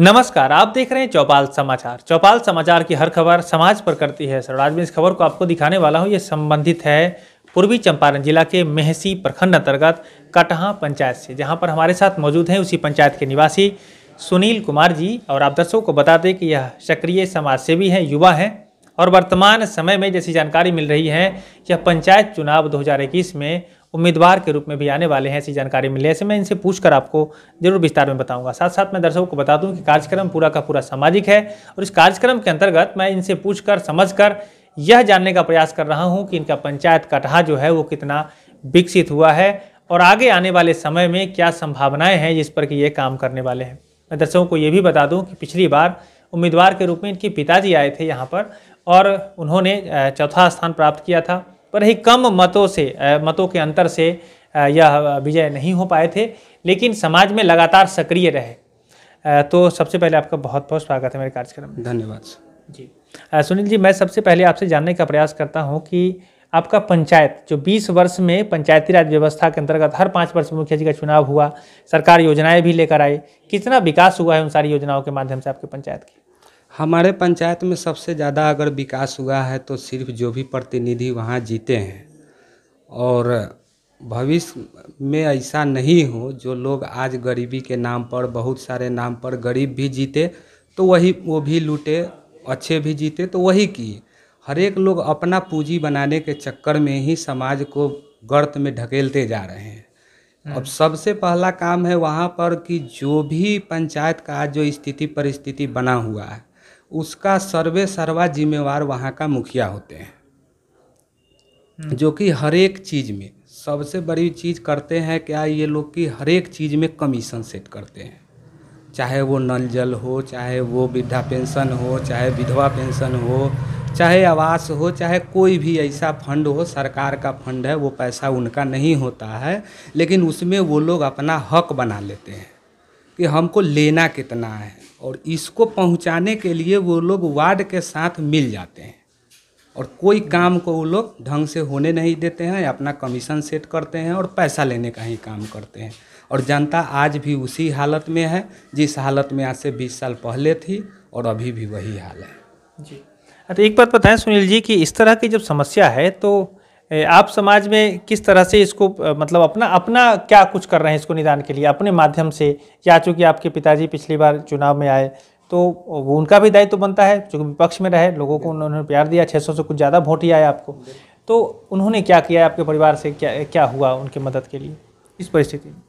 नमस्कार आप देख रहे हैं चौपाल समाचार चौपाल समाचार की हर खबर समाज पर करती है सर आज मैं इस खबर को आपको दिखाने वाला हूं ये संबंधित है पूर्वी चंपारण जिला के मेहसी प्रखंड अंतर्गत कटहा पंचायत से जहां पर हमारे साथ मौजूद हैं उसी पंचायत के निवासी सुनील कुमार जी और आप दर्शकों को बता दें कि यह सक्रिय समाजसेवी हैं युवा हैं और वर्तमान समय में जैसी जानकारी मिल रही है यह पंचायत चुनाव दो में उम्मीदवार के रूप में भी आने वाले हैं ऐसी जानकारी मिली ऐसे मैं इनसे पूछकर आपको जरूर विस्तार में बताऊंगा साथ साथ मैं दर्शकों को बता दूं कि कार्यक्रम पूरा का पूरा सामाजिक है और इस कार्यक्रम के अंतर्गत मैं इनसे समझ कर यह जानने का प्रयास कर रहा हूँ कि इनका पंचायत कटहा जो है वो कितना विकसित हुआ है और आगे आने वाले समय में क्या संभावनाएँ हैं जिस पर कि ये काम करने वाले हैं मैं दर्शकों को ये भी बता दूँ कि पिछली बार उम्मीदवार के रूप में इनके पिताजी आए थे यहाँ पर और उन्होंने चौथा स्थान प्राप्त किया था पर ही कम मतों से मतों के अंतर से यह विजय नहीं हो पाए थे लेकिन समाज में लगातार सक्रिय रहे तो सबसे पहले आपका बहुत बहुत स्वागत है मेरे कार्यक्रम में धन्यवाद जी सुनील जी मैं सबसे पहले आपसे जानने का प्रयास करता हूँ कि आपका पंचायत जो 20 वर्ष में पंचायती राज व्यवस्था के अंतर्गत हर पाँच वर्ष में मुखिया जी का चुनाव हुआ सरकार योजनाएं भी लेकर आई कितना विकास हुआ है उन सारी योजनाओं के माध्यम से आपके पंचायत की हमारे पंचायत में सबसे ज़्यादा अगर विकास हुआ है तो सिर्फ जो भी प्रतिनिधि वहाँ जीते हैं और भविष्य में ऐसा नहीं हो जो लोग आज गरीबी के नाम पर बहुत सारे नाम पर गरीब भी जीते तो वही वो भी लूटे अच्छे भी जीते तो वही किए हर एक लोग अपना पूंजी बनाने के चक्कर में ही समाज को गर्त में ढकेलते जा रहे हैं हम्म। अब सबसे पहला काम है वहाँ पर कि जो भी पंचायत का आज जो स्थिति परिस्थिति बना हुआ है उसका सर्वे सर्वा जिम्मेवार वहाँ का मुखिया होते हैं जो कि हर एक चीज़ में सबसे बड़ी चीज़ करते हैं क्या ये लोग कि हर एक चीज़ में कमीशन सेट करते हैं चाहे वो नल जल हो चाहे वो वृद्धा पेंशन हो चाहे विधवा पेंशन हो चाहे आवास हो चाहे कोई भी ऐसा फंड हो सरकार का फंड है वो पैसा उनका नहीं होता है लेकिन उसमें वो लोग अपना हक बना लेते हैं कि हमको लेना कितना है और इसको पहुंचाने के लिए वो लोग वार्ड के साथ मिल जाते हैं और कोई काम को वो लोग ढंग से होने नहीं देते हैं अपना कमीशन सेट करते हैं और पैसा लेने का ही काम करते हैं और जनता आज भी उसी हालत में है जिस हालत में आज से बीस साल पहले थी और अभी भी वही हाल है जी अच्छा एक बात बताएं सुनील जी कि इस तरह की जब समस्या है तो आप समाज में किस तरह से इसको मतलब अपना अपना क्या कुछ कर रहे हैं इसको निदान के लिए अपने माध्यम से या चूँकि आपके पिताजी पिछली बार चुनाव में आए तो वो उनका भी दायित्व तो बनता है चूँकि विपक्ष में रहे लोगों को उन्होंने प्यार दिया छः से कुछ ज़्यादा वोट ही आए आपको तो उन्होंने क्या किया आपके परिवार से क्या क्या हुआ उनकी मदद के लिए इस परिस्थिति में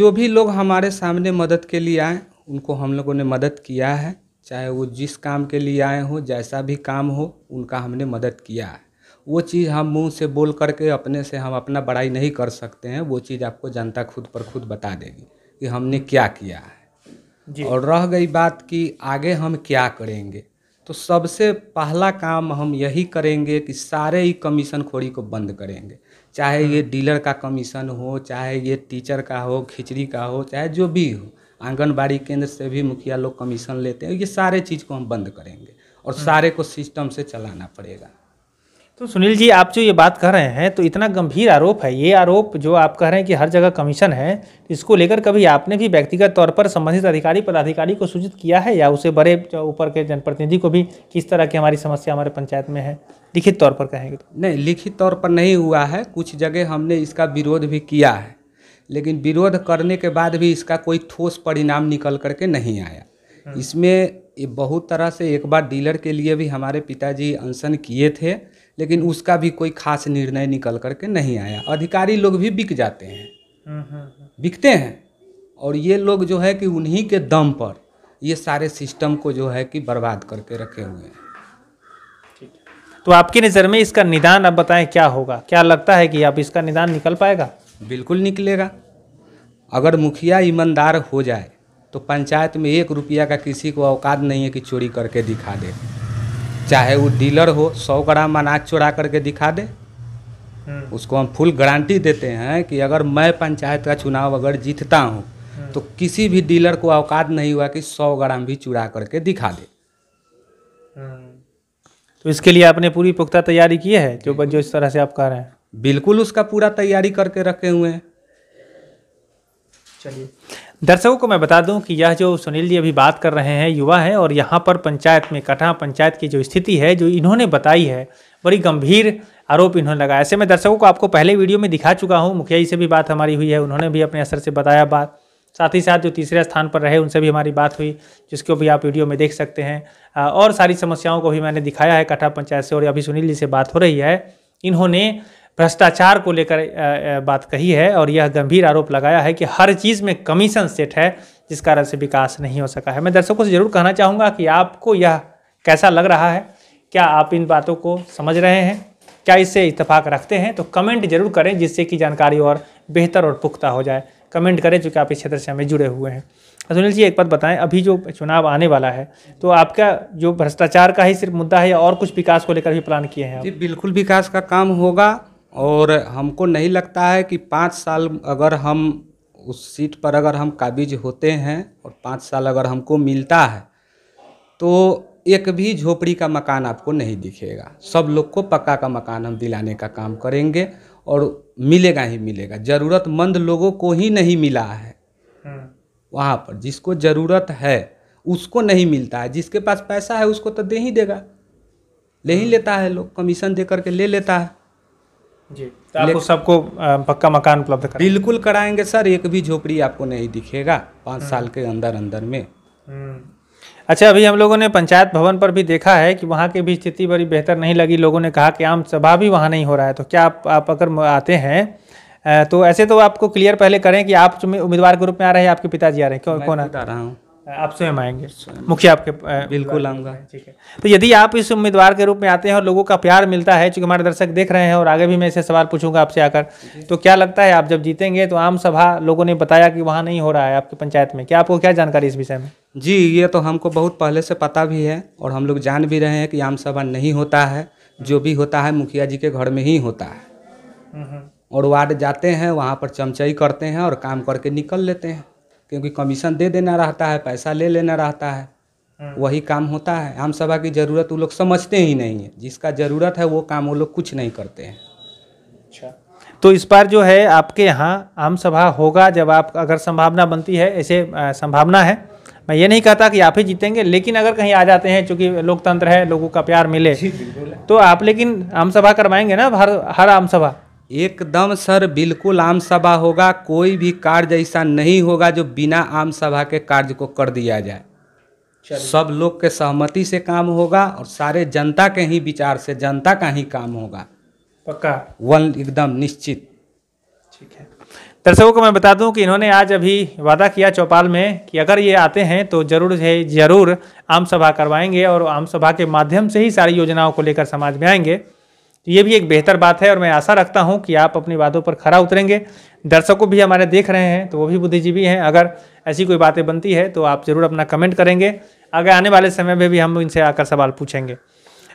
जो भी लोग हमारे सामने मदद के लिए आए उनको हम लोगों ने मदद किया है चाहे वो जिस काम के लिए आए हों जैसा भी काम हो उनका हमने मदद किया है वो चीज़ हम मुंह से बोल करके अपने से हम अपना बड़ाई नहीं कर सकते हैं वो चीज़ आपको जनता खुद पर खुद बता देगी कि हमने क्या किया है और रह गई बात कि आगे हम क्या करेंगे तो सबसे पहला काम हम यही करेंगे कि सारे ही कमीशन खोरी को बंद करेंगे चाहे ये हम्म। डीलर का कमीशन हो चाहे ये टीचर का हो खिचड़ी का हो चाहे जो भी हो आंगनबाड़ी केंद्र से भी मुखिया लोग कमीशन लेते हैं ये सारे चीज़ को हम बंद करेंगे और हम्म। सारे को सिस्टम से चलाना पड़ेगा तो सुनील जी आप जो ये बात कर रहे हैं तो इतना गंभीर आरोप है ये आरोप जो आप कह रहे हैं कि हर जगह कमीशन है इसको लेकर कभी आपने भी व्यक्तिगत तौर पर संबंधित अधिकारी पदाधिकारी को सूचित किया है या उसे बड़े ऊपर के जनप्रतिनिधि को भी किस तरह की हमारी समस्या हमारे पंचायत में है लिखित तौर पर कहेंगे तो नहीं लिखित तौर पर नहीं हुआ है कुछ जगह हमने इसका विरोध भी किया है लेकिन विरोध करने के बाद भी इसका कोई ठोस परिणाम निकल करके नहीं आया हम्म। इसमें बहुत तरह से एक बार डीलर के लिए भी हमारे पिताजी अनशन किए थे लेकिन उसका भी कोई खास निर्णय निकल करके नहीं आया अधिकारी लोग भी बिक जाते हैं हम्म, हम्म, हम्म। बिकते हैं और ये लोग जो है कि उन्हीं के दम पर ये सारे सिस्टम को जो है कि बर्बाद करके रखे हुए हैं तो आपकी नज़र में इसका निदान अब बताएं क्या होगा क्या लगता है कि अब इसका निदान निकल पाएगा बिल्कुल निकलेगा अगर मुखिया ईमानदार हो जाए तो पंचायत में एक रुपया का किसी को औकात नहीं है कि चोरी करके दिखा दे चाहे वो डीलर हो सौ ग्राम अनाज चुरा करके दिखा दे हम्म। उसको हम फुल गारंटी देते हैं कि अगर मैं पंचायत का चुनाव अगर जीतता हूँ हम्म। तो किसी भी डीलर को अवकात नहीं हुआ कि सौ ग्राम भी चुरा करके दिखा दे हम्म। तो इसके लिए आपने पूरी पुख्ता तैयारी की है जो जो इस तरह से आप कह रहे हैं बिल्कुल उसका पूरा तैयारी करके रखे हुए हैं चलिए दर्शकों को मैं बता दूं कि यह जो सुनील जी अभी बात कर रहे हैं युवा है और यहाँ पर पंचायत में कटहा पंचायत की जो स्थिति है जो इन्होंने बताई है बड़ी गंभीर आरोप इन्होंने लगाया ऐसे में दर्शकों को आपको पहले वीडियो में दिखा चुका हूँ मुखिया जी से भी बात हमारी हुई है उन्होंने भी अपने असर से बताया बात साथ ही साथ जो तीसरे स्थान पर रहे उनसे भी हमारी बात हुई जिसको भी आप वीडियो में देख सकते हैं और सारी समस्याओं को भी मैंने दिखाया है कटहा पंचायत से और अभी सुनील जी से बात हो रही है इन्होंने भ्रष्टाचार को लेकर बात कही है और यह गंभीर आरोप लगाया है कि हर चीज़ में कमीशन सेट है जिस कारण से विकास नहीं हो सका है मैं दर्शकों से ज़रूर कहना चाहूँगा कि आपको यह कैसा लग रहा है क्या आप इन बातों को समझ रहे हैं क्या इससे इतफाक रखते हैं तो कमेंट जरूर करें जिससे कि जानकारी और बेहतर और पुख्ता हो जाए कमेंट करें चूँकि आप इस क्षेत्र से हमें जुड़े हुए हैं सुनील जी एक बात बताएं अभी जो चुनाव आने वाला है तो आपका जो भ्रष्टाचार का ही सिर्फ मुद्दा है या और कुछ विकास को लेकर भी प्लान किए हैं जी बिल्कुल विकास का काम होगा और हमको नहीं लगता है कि पाँच साल अगर हम उस सीट पर अगर हम काबिज होते हैं और पाँच साल अगर हमको मिलता है तो एक भी झोपड़ी का मकान आपको नहीं दिखेगा सब लोग को पक्का का मकान हम दिलाने का काम करेंगे और मिलेगा ही मिलेगा ज़रूरतमंद लोगों को ही नहीं मिला है हाँ। वहाँ पर जिसको ज़रूरत है उसको नहीं मिलता है जिसके पास पैसा है उसको तो दे ही देगा ले ही हाँ। लेता है लोग कमीशन दे करके ले लेता है जी तो आपको सबको पक्का मकान उपलब्ध कर बिल्कुल कराएंगे सर एक भी झोपड़ी आपको नहीं दिखेगा पाँच हम्म। साल के अंदर अंदर में हम्म। अच्छा अभी हम लोगों ने पंचायत भवन पर भी देखा है कि वहाँ की भी स्थिति बड़ी बेहतर नहीं लगी लोगों ने कहा कि आम सभा भी वहाँ नहीं हो रहा है तो क्या आप, आप अगर आते हैं तो ऐसे तो आपको क्लियर पहले करें कि आप उम्मीदवार के रूप में आ रहे हैं आपके पिताजी आ रहे हैं क्यों कौन आ रहा हूँ आप स्वयं आएंगे मुखिया आपके बिल्कुल आऊँगा ठीक है तो यदि आप इस उम्मीदवार के रूप में आते हैं और लोगों का प्यार मिलता है चूँकि हमारे दर्शक देख रहे हैं और आगे भी मैं ऐसे सवाल पूछूंगा आपसे आकर तो क्या लगता है आप जब जीतेंगे तो आम सभा लोगों ने बताया कि वहाँ नहीं हो रहा है आपकी पंचायत में क्या आपको क्या जानकारी इस विषय में जी ये तो हमको बहुत पहले से पता भी है और हम लोग जान भी रहे हैं कि आम सभा नहीं होता है जो भी होता है मुखिया जी के घर में ही होता है हम्म, हम्म। और वार्ड जाते हैं वहाँ पर चमचई करते हैं और काम करके निकल लेते हैं क्योंकि कमीशन दे देना रहता है पैसा ले लेना रहता है हाँ। वही काम होता है आम सभा की ज़रूरत वो लोग समझते ही नहीं है जिसका ज़रूरत है वो काम वो लोग कुछ नहीं करते हैं अच्छा तो इस बार जो है आपके यहाँ आम सभा होगा जब आप अगर संभावना बनती है ऐसे संभावना है मैं ये नहीं कहता कि आप ही जीतेंगे लेकिन अगर कहीं आ जाते हैं चूंकि लोकतंत्र है लोगों का प्यार मिले तो आप लेकिन आम सभा करवाएंगे ना हर हर आम सभा एकदम सर बिल्कुल आम सभा होगा कोई भी कार्य ऐसा नहीं होगा जो बिना आम सभा के कार्य को कर दिया जाए सब लोग के सहमति से काम होगा और सारे जनता के ही विचार से जनता का ही काम होगा पक्का वन एकदम निश्चित ठीक है दर्शकों को मैं बता दूं कि इन्होंने आज अभी वादा किया चौपाल में कि अगर ये आते हैं तो जरूर है जरूर आम सभा करवाएंगे और आम सभा के माध्यम से ही सारी योजनाओं को लेकर समाज में आएंगे तो ये भी एक बेहतर बात है और मैं आशा रखता हूँ कि आप अपनी बातों पर खरा उतरेंगे दर्शकों भी हमारे देख रहे हैं तो वो भी बुद्धिजीवी हैं अगर ऐसी कोई बातें बनती है तो आप ज़रूर अपना कमेंट करेंगे आगे आने वाले समय में भी हम इनसे आकर सवाल पूछेंगे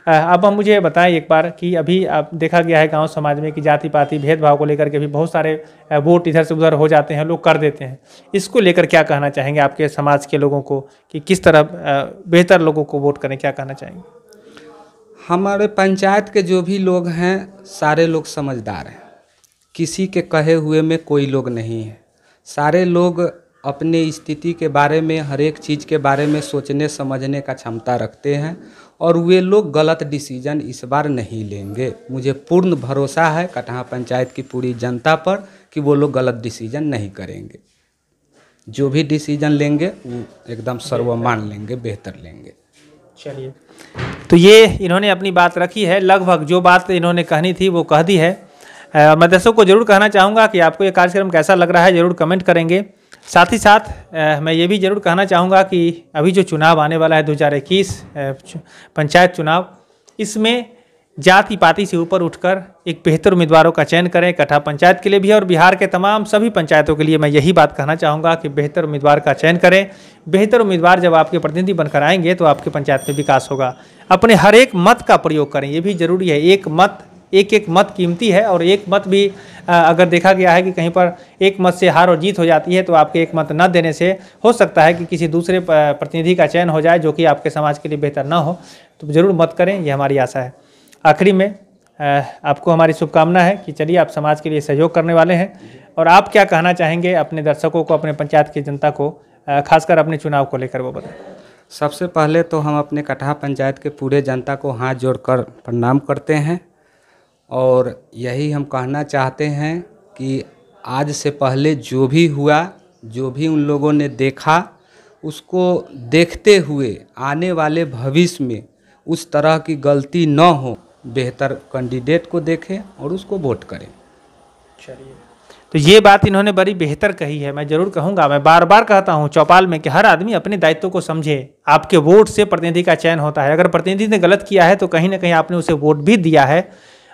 अब हम मुझे बताएं एक बार कि अभी आप देखा गया है गांव समाज में कि जाति पाति भेदभाव को लेकर के भी बहुत सारे वोट इधर से उधर हो जाते हैं लोग कर देते हैं इसको लेकर क्या कहना चाहेंगे आपके समाज के लोगों को कि किस तरह बेहतर लोगों को वोट करें क्या कहना चाहेंगे हमारे पंचायत के जो भी लोग हैं सारे लोग समझदार हैं किसी के कहे हुए में कोई लोग नहीं है सारे लोग अपने स्थिति के बारे में हर एक चीज़ के बारे में सोचने समझने का क्षमता रखते हैं और वे लोग गलत डिसीजन इस बार नहीं लेंगे मुझे पूर्ण भरोसा है कटहा पंचायत की पूरी जनता पर कि वो लोग गलत डिसीजन नहीं करेंगे जो भी डिसीजन लेंगे वो एकदम सर्वमान लेंगे बेहतर लेंगे चलिए तो ये इन्होंने अपनी बात रखी है लगभग जो बात इन्होंने कहनी थी वो कह दी है मैं दर्शकों को ज़रूर कहना चाहूँगा कि आपको ये कार्यक्रम कैसा लग रहा है ज़रूर कमेंट करेंगे साथ ही साथ मैं ये भी ज़रूर कहना चाहूँगा कि अभी जो चुनाव आने वाला है दो पंचायत चुनाव इसमें जाति पाति से ऊपर उठकर एक बेहतर उम्मीदवारों का चयन करें कठा पंचायत के लिए भी और बिहार के तमाम सभी पंचायतों के लिए मैं यही बात कहना चाहूँगा कि बेहतर उम्मीदवार का चयन करें बेहतर उम्मीदवार जब आपके प्रतिनिधि बनकर आएंगे तो आपके पंचायत में विकास होगा अपने हर एक मत का प्रयोग करें ये भी जरूरी है एक मत एक एक मत कीमती है और एक मत भी अगर देखा गया है कि कहीं पर एक मत से हार और जीत हो जाती है तो आपके एक मत न देने से हो सकता है कि किसी दूसरे प्रतिनिधि का चयन हो जाए जो कि आपके समाज के लिए बेहतर ना हो तो ज़रूर मत करें ये हमारी आशा है आखिरी में आपको हमारी शुभकामना है कि चलिए आप समाज के लिए सहयोग करने वाले हैं और आप क्या कहना चाहेंगे अपने दर्शकों को अपने पंचायत की जनता को खासकर अपने चुनाव को लेकर वो बताएं सबसे पहले तो हम अपने कटहा पंचायत के पूरे जनता को हाथ जोड़कर प्रणाम करते हैं और यही हम कहना चाहते हैं कि आज से पहले जो भी हुआ जो भी उन लोगों ने देखा उसको देखते हुए आने वाले भविष्य में उस तरह की गलती न हो बेहतर कैंडिडेट को देखें और उसको वोट करें चलिए तो ये बात इन्होंने बड़ी बेहतर कही है मैं जरूर कहूंगा मैं बार बार कहता हूं चौपाल में कि हर आदमी अपने दायित्व को समझे आपके वोट से प्रतिनिधि का चयन होता है अगर प्रतिनिधि ने गलत किया है तो कहीं ना कहीं आपने उसे वोट भी दिया है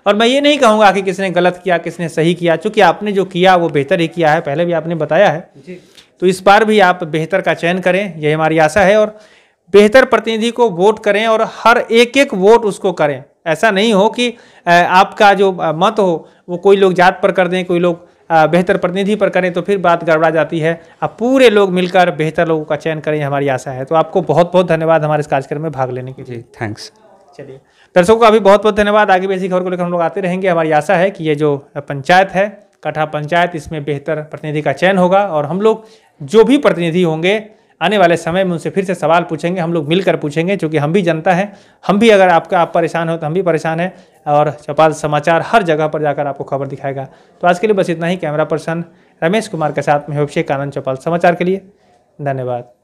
और मैं ये नहीं कहूंगा कि किसने गलत किया किसने सही किया चूंकि आपने जो किया वो बेहतर ही किया है पहले भी आपने बताया है तो इस बार भी आप बेहतर का चयन करें यही हमारी आशा है और बेहतर प्रतिनिधि को वोट करें और हर एक एक वोट उसको करें ऐसा नहीं हो कि आपका जो मत हो वो कोई लोग जात पर कर दें कोई लोग बेहतर प्रतिनिधि पर करें तो फिर बात गड़बड़ा जाती है अब पूरे लोग मिलकर बेहतर लोगों का चयन करें हमारी आशा है तो आपको बहुत बहुत धन्यवाद हमारे इस कार्यक्रम में भाग लेने के लिए थैंक्स चलिए दर्शकों का भी बहुत बहुत धन्यवाद आगे भी ऐसी खबर को लेकर हम लोग आते रहेंगे हमारी आशा है कि ये जो पंचायत है कठा पंचायत इसमें बेहतर प्रतिनिधि का चयन होगा और हम लोग जो भी प्रतिनिधि होंगे आने वाले समय में उनसे फिर से सवाल पूछेंगे हम लोग मिलकर पूछेंगे क्योंकि हम भी जनता है हम भी अगर आपका आप परेशान हो तो हम भी परेशान हैं और चौपाल समाचार हर जगह पर जाकर आपको खबर दिखाएगा तो आज के लिए बस इतना ही कैमरा पर्सन रमेश कुमार के साथ में अभिषेक आनंद चौपाल समाचार के लिए धन्यवाद